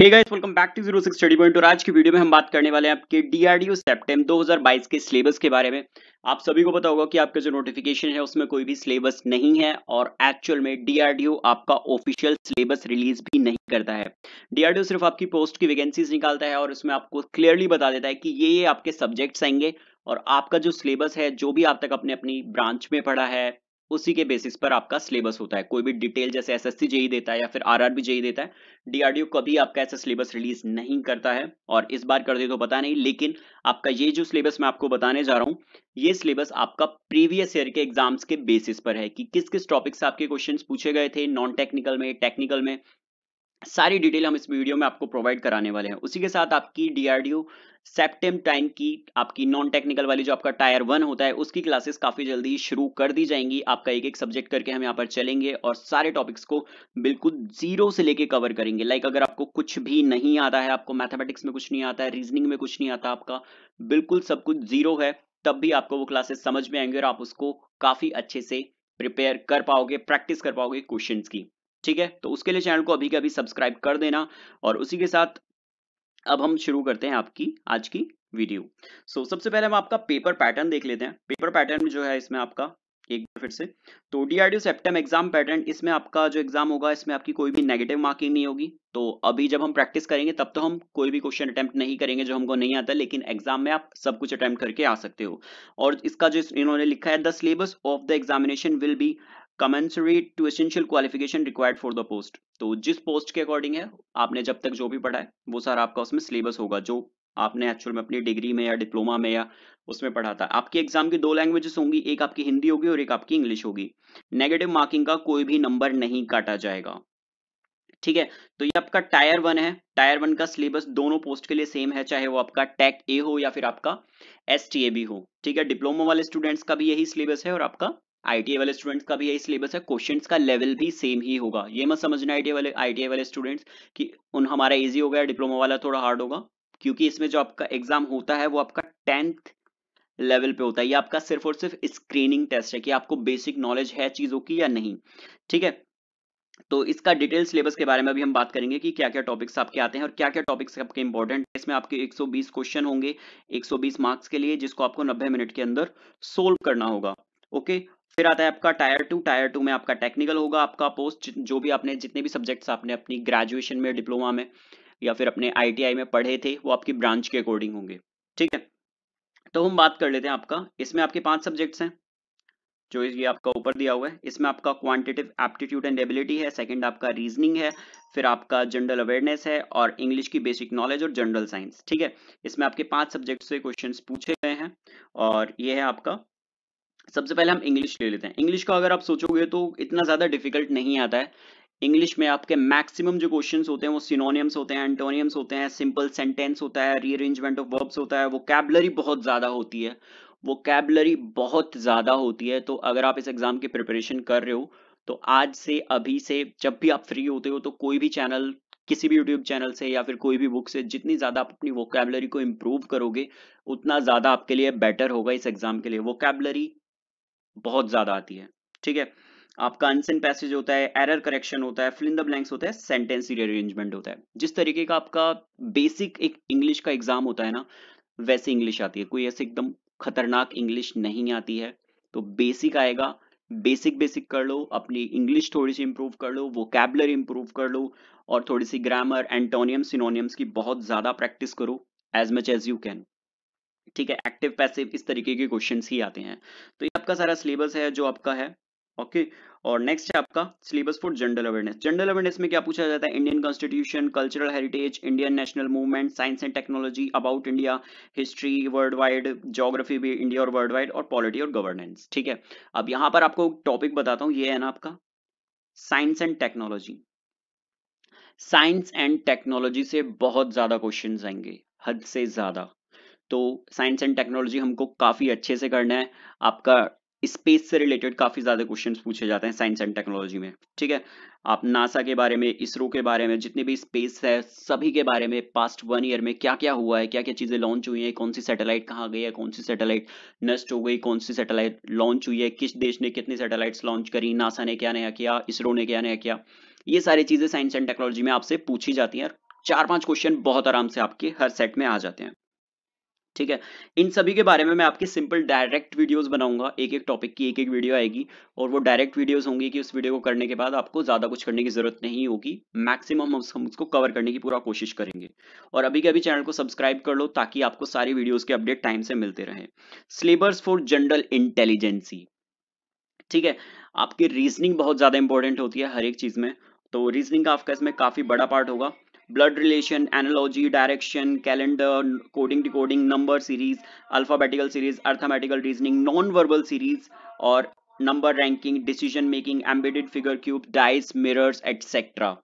Hey guys welcome back to zero six study point और आज की वीडियो में हम बात करने वाले हैं आपके डीआरडीओ सेप्टेम्बर 2022 के सिलेबस के बारे में आप सभी को पता होगा कि आपके जो नोटिफिकेशन है उसमें कोई भी सिलेबस नहीं है और एक्चुअल में डीआरडीओ आपका ऑफिशियल सिलेबस रिलीज भी नहीं करता है डीआरडीओ सिर्फ आपकी पोस्ट की वैकेंसीज निकालता है और उसमें आपको क्लियरली बता देता है कि ये ये आपके सब्जेक्ट्स आएंगे और आपका जो सिलेबस है जो भी आप तक अपने अपनी ब्रांच में पढ़ा है उसी के बेसिस पर आपका सिलेबस होता है कोई भी डिटेल जैसे एस एस सी जेई देता है या फिर आर आर बी जेई देता है डीआरडीओ कभी आपका ऐसा सिलेबस रिलीज नहीं करता है और इस बार कर दे तो पता नहीं लेकिन आपका ये जो सिलेबस मैं आपको बताने जा रहा हूँ ये सिलेबस आपका प्रीवियस ईयर के एग्जाम्स के बेसिस पर है कि किस किस टॉपिक से आपके क्वेश्चन पूछे गए थे नॉन टेक्निकल में टेक्निकल में सारी डिटेल हम इस वीडियो में आपको प्रोवाइड कराने वाले हैं उसी के साथ आपकी डीआरडीओ सेप्टेम टाइम की आपकी नॉन टेक्निकल वाली जो आपका टायर वन होता है उसकी क्लासेस काफी जल्दी शुरू कर दी जाएंगी आपका एक एक सब्जेक्ट करके हम यहाँ पर चलेंगे और सारे टॉपिक्स को बिल्कुल जीरो से लेके कवर करेंगे लाइक अगर आपको कुछ भी नहीं आता है आपको मैथमेटिक्स में कुछ नहीं आता है रीजनिंग में कुछ नहीं आता आपका बिल्कुल सब कुछ जीरो है तब भी आपको वो क्लासेस समझ में आएंगे और आप उसको काफी अच्छे से प्रिपेयर कर पाओगे प्रैक्टिस कर पाओगे क्वेश्चन की ठीक है तो उसके लिए चैनल को अभी के अभी सब्सक्राइब कर देना और उसी के साथ अब हम शुरू करते हैं आपकी आज की वीडियो सो so, सबसे पहले हम आपका पेपर पैटर्न देख लेते हैं पेपर पैटर्न जो है इसमें आपका एक बार फिर से तो डीआरडीओ सेप्टम एग्जाम पैटर्न इसमें आपका जो एग्जाम होगा इसमें आपकी कोई भी नेगेटिव मार्किंग नहीं होगी तो अभी जब हम प्रैक्टिस करेंगे तब तो हम कोई भी क्वेश्चन अटेम्प्ट नहीं करेंगे जो हमको नहीं आता लेकिन एग्जाम में आप सब कुछ अटेम्प्ट करके आ सकते हो और इसका जो इन्होंने लिखा है the syllabus of the examination will be commensurate to essential qualification required for the post तो जिस पोस्ट के अकॉर्डिंग है आपने जब तक जो भी पढ़ा है वो सारा आपका उसमें सिलेबस होगा जो आपने एक्चुअल में अपनी डिग्री में या डिप्लोमा में या उसमें पढ़ा था आपके एग्जाम की दो लैंग्वेजेस होंगी एक आपकी हिंदी होगी और एक आपकी इंग्लिश होगी नेगेटिव मार्किंग का कोई भी नंबर नहीं काटा जाएगा ठीक है तो ये आपका टायर वन है टायर वन का सिलेबस दोनों पोस्ट के लिए सेम है चाहे वो आपका टेक ए हो या फिर आपका एस टी ए भी हो ठीक है डिप्लोमा वाले स्टूडेंट्स का भी यही सिलेबस है और आपका आईटीआई वाले स्टूडेंट्स का भी यही सिलेबस है क्वेश्चंस का लेवल भी सेम ही होगा ये मत समझना आईटीआई वाले आईटीआई वाले स्टूडेंट्स कि उन हमारा इजी हो गया डिप्लोमा वाला थोड़ा हार्ड होगा क्योंकि इसमें जो आपका एग्जाम होता है वो आपका टेंथ लेवल पे होता है ये आपका सिर्फ और सिर्फ स्क्रीनिंग टेस्ट है कि आपको बेसिक नॉलेज है चीजों की या नहीं ठीक है तो इसका डिटेल सिलेबस के बारे में भी हम बात करेंगे कि क्या क्या टॉपिक्स आपके आते हैं और क्या क्या टॉपिक्स आपके इंपॉर्टेंट है इसमें आपके 120 क्वेश्चन होंगे 120 मार्क्स के लिए जिसको आपको 90 मिनट के अंदर सोल्व करना होगा ओके फिर आता है आपका टायर टू टायर टू में आपका टेक्निकल होगा आपका पोस्ट जो भी आपने जितने भी सब्जेक्ट्स आपने अपनी ग्रेजुएशन में डिप्लोमा में या फिर अपने आईटीआई में पढ़े थे वो आपकी ब्रांच के अकॉर्डिंग होंगे ठीक है तो हम बात कर लेते हैं आपका इसमें आपके पांच सब्जेक्ट्स हैं जो ये आपका ऊपर दिया हुआ है इसमें आपका क्वांटिटिव एप्टीट्यूड एंड एबिलिटी है सेकेंड आपका रीजनिंग है फिर आपका जनरल अवेयरनेस है और इंग्लिश की बेसिक नॉलेज और जनरल साइंस ठीक है इसमें आपके पांच सब्जेक्ट से क्वेश्चन पूछे गए हैं और ये है आपका सबसे पहले हम इंग्लिश ले लेते हैं इंग्लिश का अगर आप सोचोगे तो इतना ज़्यादा डिफिकल्ट नहीं आता है इंग्लिश में आपके मैक्सिमम जो क्वेश्चंस होते हैं वो सिनोनियम्स होते हैं एंटोनियम्स होते हैं सिंपल सेंटेंस होता है रीअरेंजमेंट ऑफ वर्ब्स होता है वो कैबलरी बहुत ज़्यादा होती है वो कैबलरी बहुत ज़्यादा होती है तो अगर आप इस एग्ज़ाम की प्रिपरेशन कर रहे हो तो आज से अभी से जब भी आप फ्री होते हो तो कोई भी चैनल किसी भी यूट्यूब चैनल से या फिर कोई भी बुक से जितनी ज़्यादा आप अपनी वोकेबलरी को इम्प्रूव करोगे उतना ज़्यादा आपके लिए बेटर होगा इस एग्ज़ाम के लिए वोकेबलरी बहुत ज़्यादा आती है ठीक है आपका अनसेंट पैसेज होता है एरर करेक्शन होता है फिल द ब्लैंक्स होता है सेंटेंस रीअरेंजमेंट होता है जिस तरीके का आपका बेसिक एक इंग्लिश का एग्जाम होता है ना वैसे इंग्लिश आती है कोई ऐसे एकदम खतरनाक इंग्लिश नहीं आती है तो बेसिक आएगा बेसिक बेसिक कर लो अपनी इंग्लिश थोड़ी सी इंप्रूव कर लो वो कैबलर इंप्रूव कर लो और थोड़ी सी ग्रामर एंटोनियम सिनोनियम्स की बहुत ज़्यादा प्रैक्टिस करो as much as you can ठीक है एक्टिव पैसिव इस तरीके के क्वेश्चंस ही आते हैं तो ये आपका सारा सिलेबस है जो आपका है ओके और नेक्स्ट है आपका syllabus for general awareness general awareness में क्या पूछा जाता है Indian constitution cultural heritage Indian national movement science and technology about India history world wide geography भी इंडिया और वर्ल्ड वाइड और पॉलिटी और गवर्नेंस ठीक है अब यहां पर आपको टॉपिक बताता हूँ ये है ना आपका science and technology science and technology से बहुत ज्यादा क्वेश्चन आएंगे हद से ज्यादा तो साइंस एंड टेक्नोलॉजी हमको काफ़ी अच्छे से करना है आपका स्पेस से रिलेटेड काफ़ी ज़्यादा क्वेश्चन पूछे जाते हैं साइंस एंड टेक्नोलॉजी में ठीक है आप नासा के बारे में इसरो के बारे में जितने भी स्पेस है सभी के बारे में पास्ट वन ईयर में क्या क्या हुआ है क्या क्या चीज़ें लॉन्च हुई हैं कौन सी सैटेलाइट कहाँ गई है कौन सी सैटेलाइट नष्ट हो गई कौन सी सैटेलाइट लॉन्च हुई है किस देश ने कितनी सैटेलाइट्स लॉन्च करी नासा ने क्या नया किया इसरो ने क्या नया किया ये सारी चीज़ें साइंस एंड टेक्नोलॉजी में आपसे पूछी जाती है चार पांच क्वेश्चन बहुत आराम से आपके हर सेट में आ जाते हैं ठीक है इन सभी के बारे में मैं आपके सिंपल डायरेक्ट वीडियोस बनाऊंगा एक एक टॉपिक की एक एक वीडियो आएगी और वो डायरेक्ट वीडियोस होंगी कि उस वीडियो को करने के बाद आपको ज़्यादा कुछ करने की ज़रूरत नहीं होगी मैक्सिमम हम उसको कवर करने की पूरा कोशिश करेंगे और अभी के अभी चैनल को सब्सक्राइब कर लो ताकि आपको सारी वीडियोज़ के अपडेट टाइम से मिलते रहे सिलेबस फॉर जनरल इंटेलिजेंसी ठीक है आपकी रीजनिंग बहुत ज़्यादा इंपॉर्टेंट होती है हर एक चीज़ में तो रीजनिंग का आपका इसमें काफ़ी बड़ा पार्ट होगा blood relation analogy direction calendar coding decoding number series alphabetical series arithmetical reasoning non-verbal series और number ranking decision making embedded figure cube dice mirrors etcetera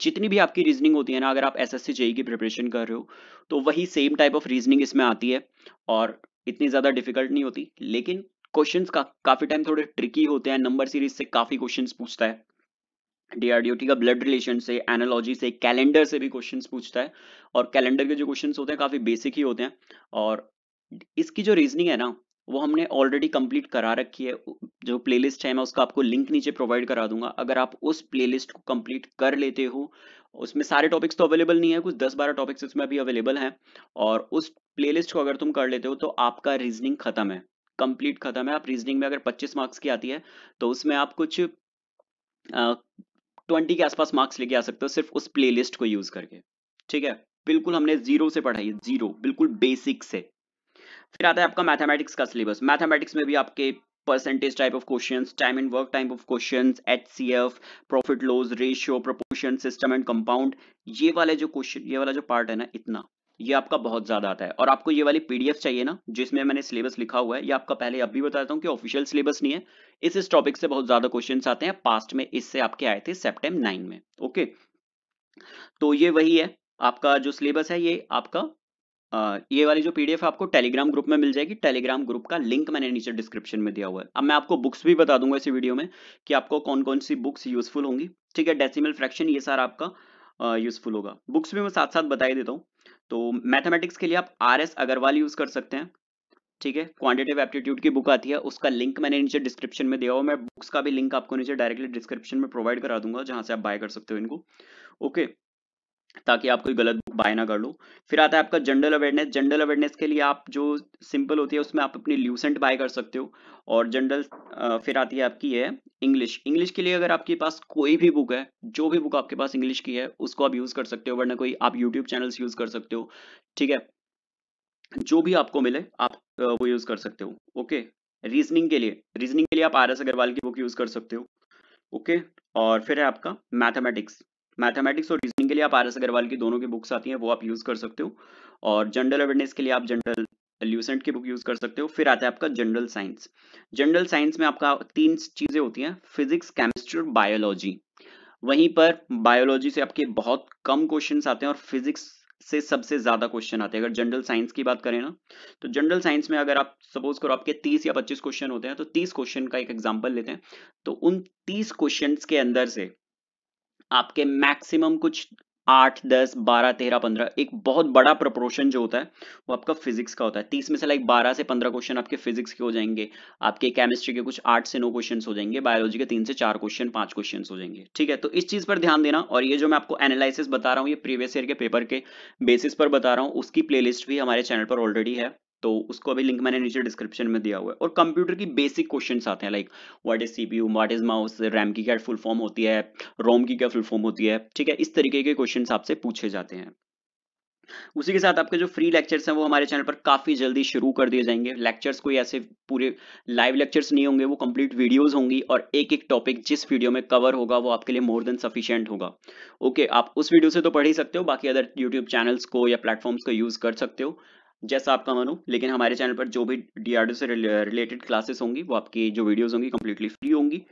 जितनी भी आपकी रीजनिंग होती है ना अगर आप एस एस जेई की प्रिपरेशन कर रहे हो तो वही सेम टाइप ऑफ रीजनिंग इसमें आती है और इतनी ज़्यादा डिफिकल्ट नहीं होती लेकिन क्वेश्चंस का काफ़ी टाइम थोड़े ट्रिकी होते हैं नंबर सीरीज से काफ़ी क्वेश्चंस पूछता है डीआरडीओटी का ब्लड रिलेशन से एनोलॉजी से कैलेंडर से भी क्वेश्चन पूछता है और कैलेंडर के जो क्वेश्चन होते हैं काफी बेसिक ही होते हैं और इसकी जो रीजनिंग है ना वो हमने ऑलरेडी कंप्लीट करा रखी है जो प्लेलिस्ट है मैं उसका आपको लिंक नीचे प्रोवाइड करा दूंगा अगर आप उस प्लेलिस्ट को कंप्लीट कर लेते हो उसमें सारे टॉपिक्स तो अवेलेबल नहीं है कुछ 10-12 टॉपिक्स इसमें अभी अवेलेबल हैं और उस प्लेलिस्ट को अगर तुम कर लेते हो तो आपका रीजनिंग खत्म है कंप्लीट खत्म है आप रीजनिंग में अगर पच्चीस मार्क्स की आती है तो उसमें आप कुछ ट्वेंटी के आसपास मार्क्स लेके आ सकते हो सिर्फ उस प्ले को यूज करके ठीक है बिल्कुल हमने जीरो से पढ़ाई है जीरो बिल्कुल बेसिक से फिर आता है आपका मैथमेटिक्स का सिलेबस मैथमेटिक्स में भी आपके percentage type of question time and work type of question H C F profit loss ratio proportion system and compound ये वाले जो क्वेश्चन ये वाला जो पार्ट है ना इतना ये आपका बहुत ज्यादा आता है और आपको ये वाली पीडीएफ चाहिए ना जिसमें मैंने सिलेबस लिखा हुआ है ये आपका पहले अब भी बता देता हूँ कि ऑफिशियल सिलेबस नहीं है इस इस टॉपिक से बहुत ज्यादा क्वेश्चन आते हैं पास्ट में इससे आपके आए थे सेप्टेम नाइन में ओके तो ये वही है आपका जो सिलेबस है ये आपका आ, ये वाली जो पीडीएफ आपको टेलीग्राम ग्रुप में मिल जाएगी टेलीग्राम ग्रुप का लिंक मैंने नीचे डिस्क्रिप्शन में दिया हुआ है अब मैं आपको बुक्स भी बता दूंगा इसी वीडियो में कि आपको कौन कौन सी बुक्स यूजफुल होंगी ठीक है डेसिमल फ्रैक्शन ये सारा आपका यूजफुल होगा बुक्स भी मैं साथ साथ बताई देता हूँ तो मैथमेटिक्स के लिए आप आर एस अग्रवाल यूज कर सकते हैं ठीक है क्वांटिटेटिव एप्टीट्यूड की बुक आती है उसका लिंक मैंने नीचे डिस्क्रिप्शन में दिया हुआ मैं बुक्स का भी लिंक आपको नीचे डायरेक्टली डिस्क्रिप्शन में प्रोवाइड करा दूंगा जहां से आप बाय कर सकते हो इनको ओके ताकि आप कोई गलत बाय ना कर लो फिर आता है आपका जनरल अवेयरनेस जनरल अवेयरनेस के लिए आप जो सिंपल होती है उसमें आप अपनी ल्यूसेंट बाय कर सकते हो और जनरल फिर आती है आपकी है इंग्लिश इंग्लिश के लिए अगर आपके पास कोई भी बुक है जो भी बुक आपके पास इंग्लिश की है उसको आप यूज़ कर सकते हो वरना कोई आप यूट्यूब चैनल यूज़ कर सकते हो ठीक है जो भी आपको मिले आप वो यूज़ कर सकते हो ओके रीजनिंग के लिए रीजनिंग के लिए आप आर एस अग्रवाल की बुक यूज़ कर सकते हो ओके okay? और फिर है आपका मैथमेटिक्स मैथमेटिक्स और रीजनिंग के लिए आप आर एस अग्रवाल की दोनों की बुक्स आती हैं वो आप यूज़ कर सकते हो और जनरल अवेयरनेस के लिए आप जनरल ल्यूसेंट की बुक यूज़ कर सकते हो फिर आता है आपका जनरल साइंस जनरल साइंस में आपका तीन चीज़ें होती हैं फिजिक्स केमिस्ट्री और बायोलॉजी वहीं पर बायोलॉजी से आपके बहुत कम क्वेश्चन आते हैं और फिजिक्स से सबसे ज्यादा क्वेश्चन आते हैं अगर जनरल साइंस की बात करें ना तो जनरल साइंस में अगर आप सपोज करो आपके 30 या 25 क्वेश्चन होते हैं तो 30 क्वेश्चन का एक एग्जांपल लेते हैं तो उन 30 क्वेश्चंस के अंदर से आपके मैक्सिमम कुछ आठ दस बारह तेरह पंद्रह एक बहुत बड़ा प्रपोर्शन जो होता है वो आपका फिजिक्स का होता है तीस में से लाइक बारह से पंद्रह क्वेश्चन आपके फिजिक्स के हो जाएंगे आपके केमिस्ट्री के कुछ आठ से नौ क्वेश्चन हो जाएंगे बायोलॉजी के तीन से चार क्वेश्चन पांच क्वेश्चन हो जाएंगे ठीक है तो इस चीज पर ध्यान देना और ये जो मैं आपको एनालिसिस बता रहा हूँ ये प्रीवियस ईयर के पेपर के बेसिस पर बता रहा हूँ उसकी प्ले भी हमारे चैनल पर ऑलरेडी है तो उसको अभी लिंक मैंने नीचे डिस्क्रिप्शन में दिया हुआ है और कंप्यूटर की बेसिक क्वेश्चन आते हैं like what is CPU what is mouse RAM की क्या फुल फॉर्म होती है रोम की क्या फुल फॉर्म होती है ठीक है इस तरीके के क्वेश्चन आपसे पूछे जाते हैं उसी के साथ आपके जो फ्री लेक्चर्स हैं वो हमारे चैनल पर काफी जल्दी शुरू कर दिए जाएंगे लेक्चर्स कोई ऐसे पूरे लाइव लेक्चर्स नहीं होंगे वो कंप्लीट वीडियोस होंगी और एक एक टॉपिक जिस वीडियो में कवर होगा वो आपके लिए मोर देन सफिशियंट होगा ओके आप उस वीडियो से तो पढ़ ही सकते हो बाकी अदर यूट्यूब चैनल्स को या प्लेटफॉर्म्स को यूज कर सकते हो जैसा आपका मनो लेकिन हमारे चैनल पर जो भी डी से रिलेटेड क्लासेस होंगी वो आपकी जो वीडियोस होंगी कम्प्लीटली फ्री होंगी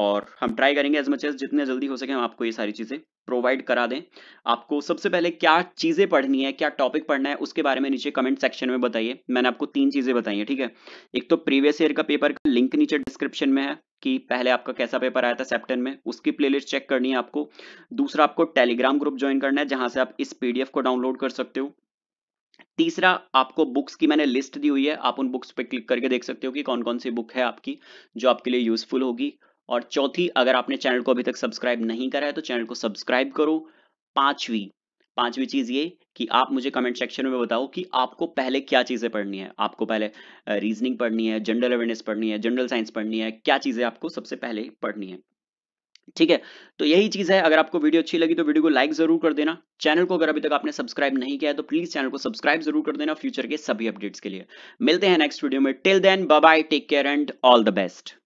और हम ट्राई करेंगे एज मच एज जितने जल्दी हो सके हम आपको ये सारी चीज़ें प्रोवाइड करा दें आपको सबसे पहले क्या चीज़ें पढ़नी है क्या टॉपिक पढ़ना है उसके बारे में नीचे कमेंट सेक्शन में बताइए मैंने आपको तीन चीज़ें बताई हैं ठीक है एक तो प्रीवियस ईयर का पेपर का लिंक नीचे डिस्क्रिप्शन में है कि पहले आपका कैसा पेपर आया था सेप्टन में उसकी प्लेलिस्ट चेक करनी है आपको दूसरा आपको टेलीग्राम ग्रुप ज्वाइन करना है जहां से आप इस पीडीएफ को डाउनलोड कर सकते हो तीसरा आपको बुक्स की मैंने लिस्ट दी हुई है आप उन बुक्स पे क्लिक करके देख सकते हो कि कौन कौन सी बुक है आपकी जो आपके लिए यूजफुल होगी और चौथी अगर आपने चैनल को अभी तक सब्सक्राइब नहीं करा है तो चैनल को सब्सक्राइब करो पांचवी पांचवी चीज ये कि आप मुझे कमेंट सेक्शन में बताओ कि आपको पहले क्या चीजें पढ़नी है आपको पहले रीजनिंग पढ़नी है जनरल अवेयरनेस पढ़नी है जनरल साइंस पढ़नी है क्या चीजें आपको सबसे पहले पढ़नी है ठीक है तो यही चीज है अगर आपको वीडियो अच्छी लगी तो वीडियो को लाइक जरूर कर देना चैनल को अगर अभी तक आपने सब्सक्राइब नहीं किया है तो प्लीज चैनल को सब्सक्राइब जरूर कर देना फ्यूचर के सभी अपडेट्स के लिए मिलते हैं नेक्स्ट वीडियो में till then bye take care and all the best